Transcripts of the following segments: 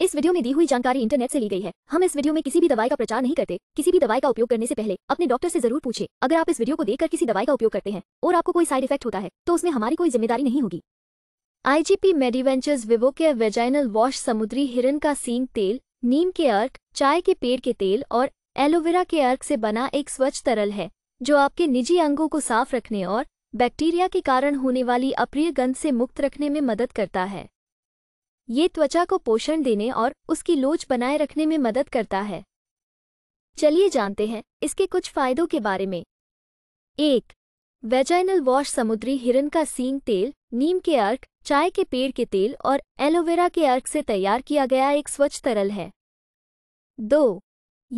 इस वीडियो में दी हुई जानकारी इंटरनेट से ली गई है हम इस वीडियो में किसी भी दवाई का प्रचार नहीं करते किसी भी दवाई का उपयोग करने से पहले अपने डॉक्टर से जरूर पूछे अगर आप इस वीडियो को देखकर किसी दवाई का उपयोग करते हैं और आपको कोई साइड इफेक्ट होता है तो उसमें हमारी कोई जिम्मेदारी नहीं होगी आईजीपी मेडिवेंचर्स विवो के वेजाइनल वॉश समुद्री हिरन का सींग तेल नीम के अर्क चाय के पेड़ के तेल और एलोवेरा के अर्क से बना एक स्वच्छ तरल है जो आपके निजी अंगों को साफ रखने और बैक्टीरिया के कारण होने वाली अप्रिय गंध से मुक्त रखने में मदद करता है ये त्वचा को पोषण देने और उसकी लोच बनाए रखने में मदद करता है चलिए जानते हैं इसके कुछ फायदों के बारे में एक वेजाइनल वॉश समुद्री हिरन का सींग तेल नीम के अर्क चाय के पेड़ के तेल और एलोवेरा के अर्क से तैयार किया गया एक स्वच्छ तरल है दो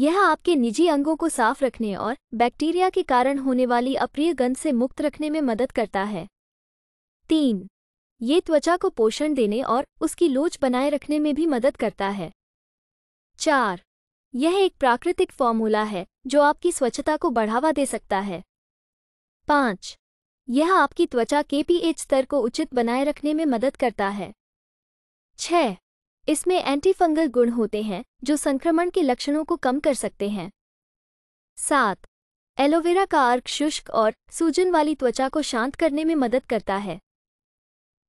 यह आपके निजी अंगों को साफ रखने और बैक्टीरिया के कारण होने वाली अप्रिय गंध से मुक्त रखने में मदद करता है तीन ये त्वचा को पोषण देने और उसकी लोच बनाए रखने में भी मदद करता है चार यह एक प्राकृतिक फॉर्मूला है जो आपकी स्वच्छता को बढ़ावा दे सकता है पाँच यह आपकी त्वचा के पीएच स्तर को उचित बनाए रखने में मदद करता है छ इसमें एंटीफंगल गुण होते हैं जो संक्रमण के लक्षणों को कम कर सकते हैं सात एलोवेरा का अर्क शुष्क और सूजन वाली त्वचा को शांत करने में मदद करता है